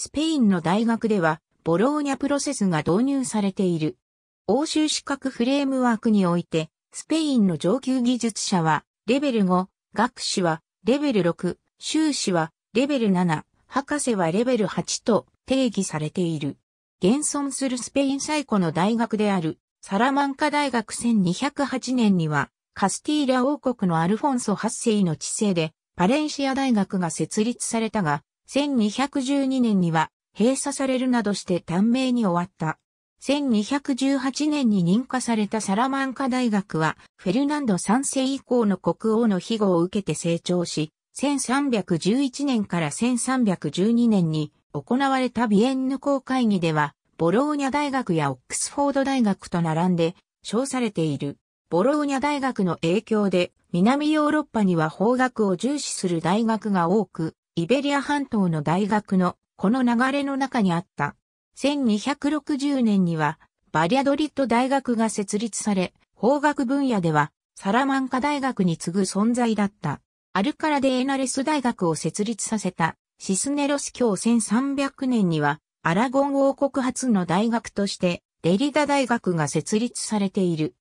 スペインの大学では、ボローニャプロセスが導入されている。欧州資格フレームワークにおいて、スペインの上級技術者は、レベル5、学士は、レベル6、修士は、レベル7、博士はレベル8と定義されている。現存するスペイン最古の大学である、サラマンカ大学1208年には、カスティーラ王国のアルフォンソ8世の治世で、パレンシア大学が設立されたが、1212年には閉鎖されるなどして短命に終わった。1218年に認可されたサラマンカ大学は、フェルナンド3世以降の国王の庇護を受けて成長し、1311年から1312年に行われたビエンヌ公会議では、ボローニャ大学やオックスフォード大学と並んで、称されている。ボローニャ大学の影響で、南ヨーロッパには法学を重視する大学が多く、イベリア半島の大学のこの流れの中にあった。1260年にはバリアドリッド大学が設立され、法学分野ではサラマンカ大学に次ぐ存在だった。アルカラデ・エナレス大学を設立させたシスネロス教1300年にはアラゴン王国初の大学としてデリダ大学が設立されている。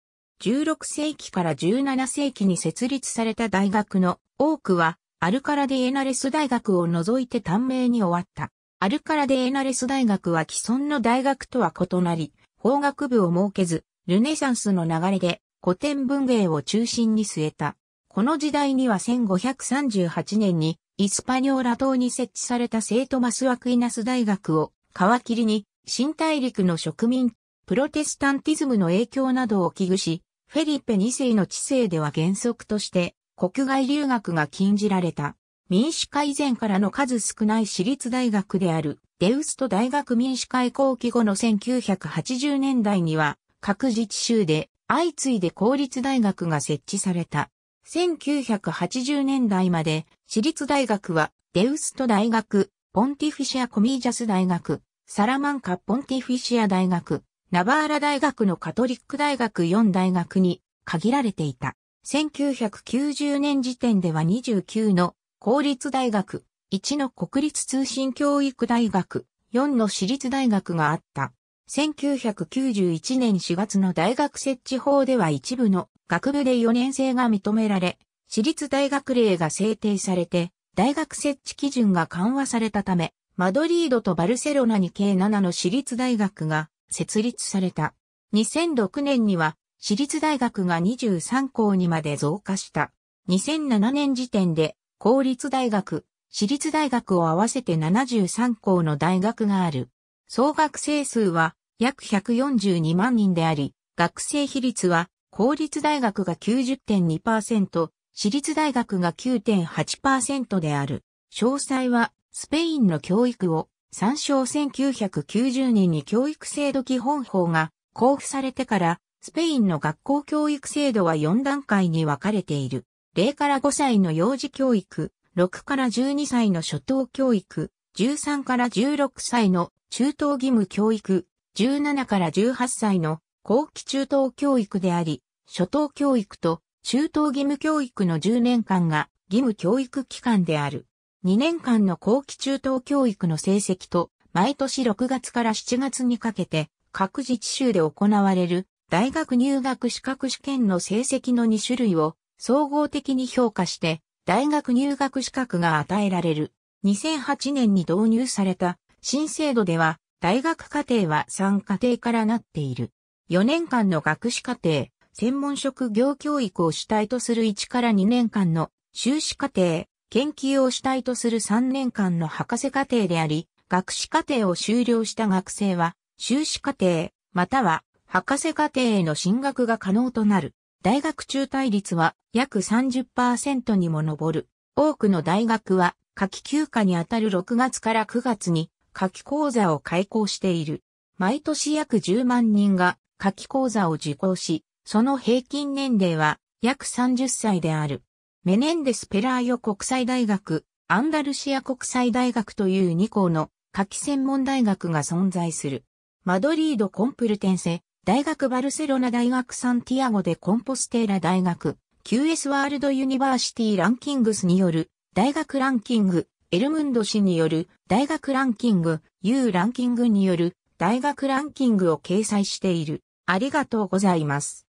16世紀から17世紀に設立された大学の多くはアルカラデ・エナレス大学を除いて短命に終わった。アルカラデ・エナレス大学は既存の大学とは異なり、法学部を設けず、ルネサンスの流れで古典文芸を中心に据えた。この時代には1538年にイスパニョーラ島に設置されたセイトマス・ワクイナス大学を皮切りに新大陸の植民、プロテスタンティズムの影響などを危惧し、フェリペ2世の知性では原則として国外留学が禁じられた。民主化以前からの数少ない私立大学であるデウスト大学民主化移行期後の1980年代には各自治州で相次いで公立大学が設置された。1980年代まで私立大学はデウスト大学、ポンティフィシア・コミージャス大学、サラマンカ・ポンティフィシア大学、ナバーラ大学のカトリック大学4大学に限られていた。1990年時点では29の公立大学、1の国立通信教育大学、4の私立大学があった。1991年4月の大学設置法では一部の学部で4年生が認められ、私立大学令が制定されて、大学設置基準が緩和されたため、マドリードとバルセロナに計7の私立大学が設立された。2006年には私立大学が23校にまで増加した。2007年時点で、公立大学、私立大学を合わせて73校の大学がある。総学生数は約142万人であり、学生比率は公立大学が90.2%、私立大学が9.8%である。詳細はスペインの教育を参照1990年に教育制度基本法が交付されてからスペインの学校教育制度は4段階に分かれている。0から5歳の幼児教育、6から12歳の初等教育、13から16歳の中等義務教育、17から18歳の後期中等教育であり、初等教育と中等義務教育の10年間が義務教育期間である。2年間の後期中等教育の成績と、毎年6月から7月にかけて、各自治州で行われる大学入学資格試験の成績の2種類を総合的に評価して大学入学資格が与えられる。2008年に導入された新制度では大学課程は3課程からなっている。4年間の学士課程、専門職業教育を主体とする1から2年間の修士課程、研究を主体とする3年間の博士課程であり、学士課程を修了した学生は修士課程、または博士課程への進学が可能となる。大学中退率は約30%にも上る。多くの大学は夏季休暇にあたる6月から9月に夏季講座を開講している。毎年約10万人が夏季講座を受講し、その平均年齢は約30歳である。メネンデス・ペラーヨ国際大学、アンダルシア国際大学という2校の夏季専門大学が存在する。マドリード・コンプルテンセ、大学バルセロナ大学サンティアゴでコンポステーラ大学 QS ワールドユニバーシティランキングスによる大学ランキングエルムンド氏による大学ランキング U ランキングによる大学ランキングを掲載している。ありがとうございます。